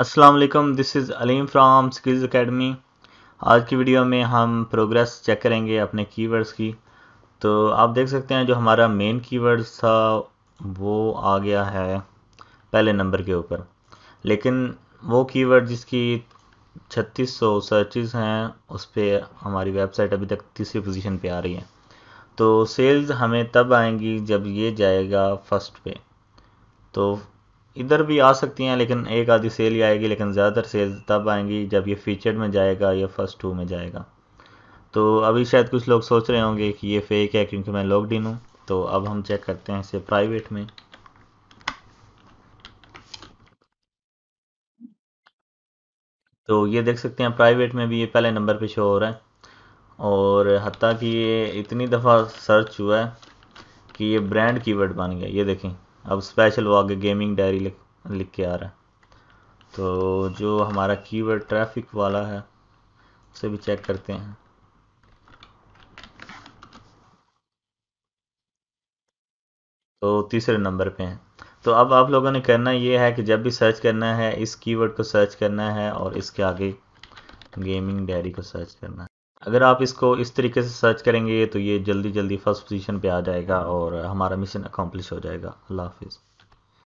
अस्सलाम वालेकुम this is Aleem from skills academy आज की वीडियो में हम प्रोग्रेस चेक करेंगे अपने कीवर्ड्स की तो आप देख सकते हैं जो हमारा मेन कीवर्ड्स था वो आ गया है पहले नंबर के ऊपर लेकिन वो कीवर्ड जिसकी 3600 सर्चेस हैं उस पर हमारी वेबसाइट अभी तक तीसरी पोजीशन पे आ रही है तो सेल्स हमें तब आएंगी जब ये जाएगा फर्स्ट पे तो इधर भी आ सकती हैं लेकिन एक आधी सेल ही आएगी लेकिन ज़्यादातर सेल तब आएंगी जब ये फीचर्ड में जाएगा या फर्स्ट टू में जाएगा तो अभी शायद कुछ लोग सोच रहे होंगे कि ये फेक है क्योंकि मैं लॉग इन हूँ तो अब हम चेक करते हैं इसे प्राइवेट में तो ये देख सकते हैं प्राइवेट में भी ये पहले नंबर पे शो हो रहा है और हती कि ये इतनी दफ़ा सर्च हुआ है कि ये ब्रांड कीवर्ड बन गया ये देखें अब स्पेशल वो आगे गेमिंग डायरी लिख लिख के आ रहा है तो जो हमारा कीवर्ड ट्रैफिक वाला है उसे भी चेक करते हैं तो तीसरे नंबर पे हैं तो अब आप लोगों ने करना ये है कि जब भी सर्च करना है इस कीवर्ड को सर्च करना है और इसके आगे गेमिंग डायरी को सर्च करना है अगर आप इसको इस तरीके से सर्च करेंगे तो ये जल्दी जल्दी फर्स्ट पोजीशन पे आ जाएगा और हमारा मिशन अकम्पलिश हो जाएगा अल्लाह हाफिज़